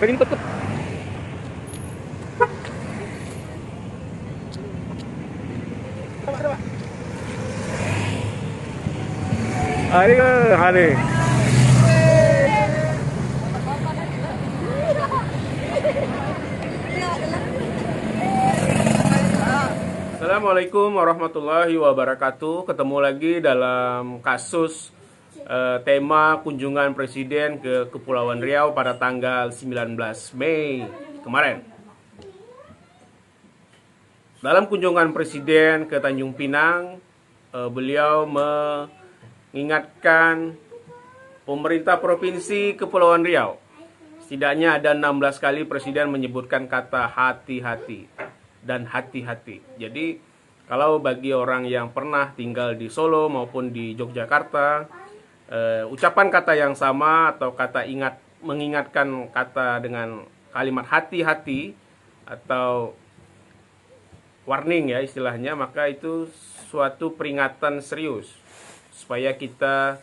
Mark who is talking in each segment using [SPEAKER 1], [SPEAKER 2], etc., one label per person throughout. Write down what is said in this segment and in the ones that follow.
[SPEAKER 1] Pegin ikut Hari ke hari. Assalamualaikum warahmatullahi wabarakatuh. Ketemu lagi dalam kasus eh, tema kunjungan Presiden ke Kepulauan Riau pada tanggal 19 Mei kemarin. Dalam kunjungan Presiden ke Tanjung Pinang, eh, beliau mengingatkan pemerintah Provinsi Kepulauan Riau. Setidaknya ada 16 kali Presiden menyebutkan kata hati-hati dan hati-hati. Jadi, kalau bagi orang yang pernah tinggal di Solo maupun di Yogyakarta uh, ucapan kata yang sama atau kata ingat mengingatkan kata dengan kalimat hati-hati atau warning ya istilahnya maka itu suatu peringatan serius supaya kita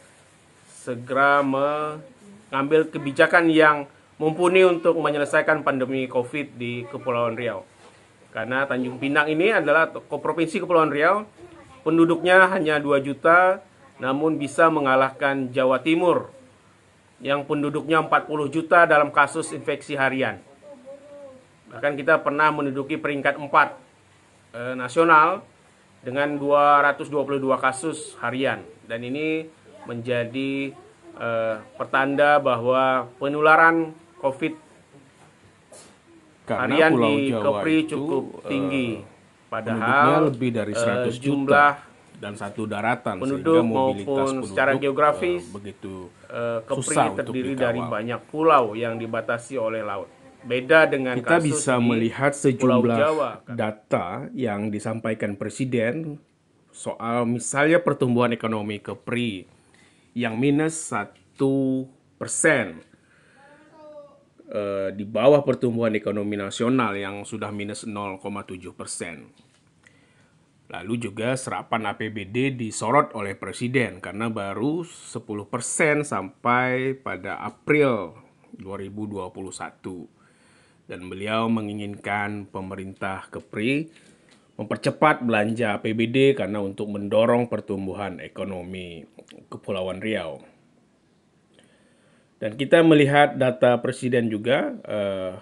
[SPEAKER 1] segera mengambil kebijakan yang mumpuni untuk menyelesaikan pandemi Covid di Kepulauan Riau. Karena Tanjung Pinang ini adalah provinsi Kepulauan Riau penduduknya hanya 2 juta namun bisa mengalahkan Jawa Timur yang penduduknya 40 juta dalam kasus infeksi harian. Bahkan kita pernah menduduki peringkat 4 eh, nasional dengan 222 kasus harian dan ini menjadi eh, pertanda bahwa penularan COVID Karena harian Pulau di Jawa Kepri itu, cukup eh, tinggi. Padahal lebih dari 100 eh, jumlah dan satu daratan penduduk maupun penduduk, secara eh, geografis uh, begitu uh, Kepri terdiri dari banyak pulau yang dibatasi oleh laut. Beda dengan kita kasus bisa melihat sejumlah Jawa, kan? data yang disampaikan presiden soal misalnya pertumbuhan ekonomi Kepri yang minus satu persen uh, di bawah pertumbuhan ekonomi nasional yang sudah minus 0,7 persen Lalu juga serapan APBD disorot oleh Presiden karena baru 10% sampai pada April 2021. Dan beliau menginginkan pemerintah Kepri mempercepat belanja APBD karena untuk mendorong pertumbuhan ekonomi Kepulauan Riau. Dan kita melihat data Presiden juga eh,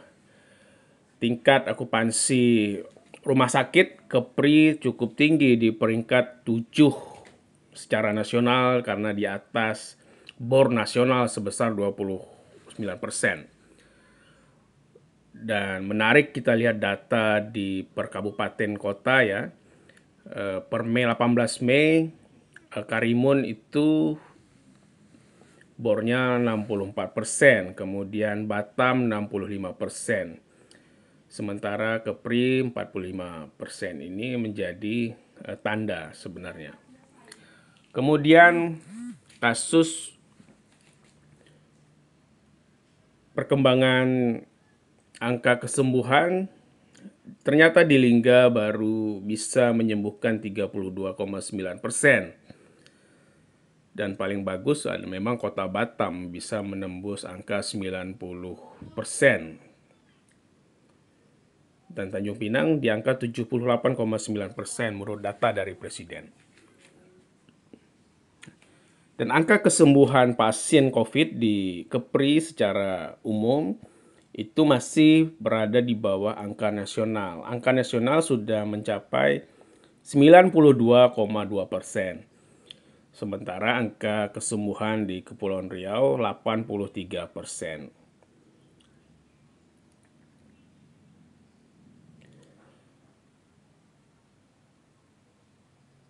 [SPEAKER 1] tingkat akupansi rumah sakit Kepri cukup tinggi di peringkat 7 secara nasional karena di atas bor nasional sebesar 29%. Dan menarik kita lihat data di per kabupaten kota ya. Eh, per Mei 18 Mei eh, Karimun itu bornya 64%, kemudian Batam 65%. Sementara Kepri 45% ini menjadi uh, tanda sebenarnya. Kemudian kasus perkembangan angka kesembuhan ternyata di Lingga baru bisa menyembuhkan 32,9 persen. Dan paling bagus eh, memang kota Batam bisa menembus angka 90 persen dan Tanjung Pinang di angka 78,9 persen menurut data dari Presiden. Dan angka kesembuhan pasien COVID di Kepri secara umum itu masih berada di bawah angka nasional. Angka nasional sudah mencapai 92,2 persen. Sementara angka kesembuhan di Kepulauan Riau 83 persen.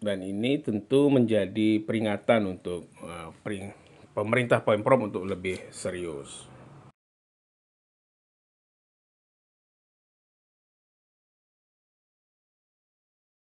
[SPEAKER 1] dan ini tentu menjadi peringatan untuk uh, pering pemerintah Pemprov untuk lebih serius.